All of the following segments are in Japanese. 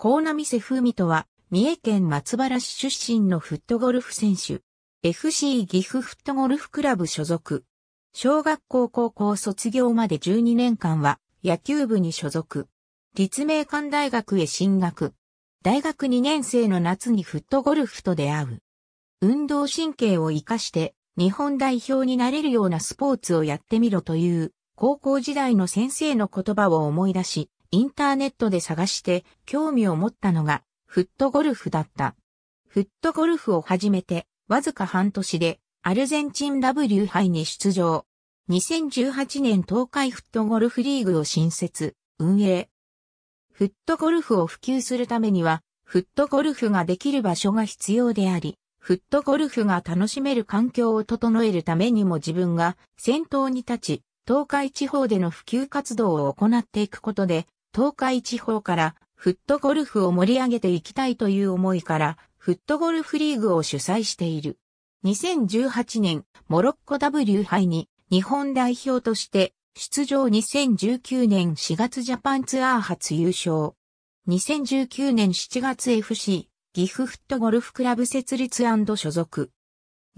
コーナミセフミとは、三重県松原市出身のフットゴルフ選手。FC 岐阜フットゴルフクラブ所属。小学校高校卒業まで12年間は野球部に所属。立命館大学へ進学。大学2年生の夏にフットゴルフと出会う。運動神経を活かして日本代表になれるようなスポーツをやってみろという高校時代の先生の言葉を思い出し、インターネットで探して興味を持ったのがフットゴルフだった。フットゴルフを始めてわずか半年でアルゼンチン W 杯に出場。2018年東海フットゴルフリーグを新設、運営。フットゴルフを普及するためには、フットゴルフができる場所が必要であり、フットゴルフが楽しめる環境を整えるためにも自分が先頭に立ち、東海地方での普及活動を行っていくことで、東海地方からフットゴルフを盛り上げていきたいという思いからフットゴルフリーグを主催している。2018年モロッコ W 杯に日本代表として出場2019年4月ジャパンツアー初優勝。2019年7月 FC 岐阜フットゴルフクラブ設立所属。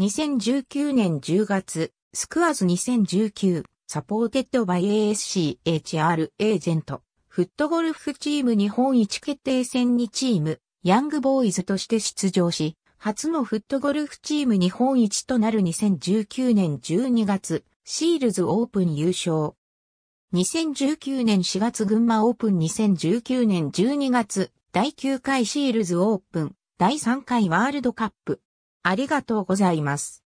2019年10月スクワーズ2019サポーテッドバイ ASCHR エージェント。フットゴルフチーム日本一決定戦にチーム、ヤングボーイズとして出場し、初のフットゴルフチーム日本一となる2019年12月、シールズオープン優勝。2019年4月群馬オープン2019年12月、第9回シールズオープン、第3回ワールドカップ。ありがとうございます。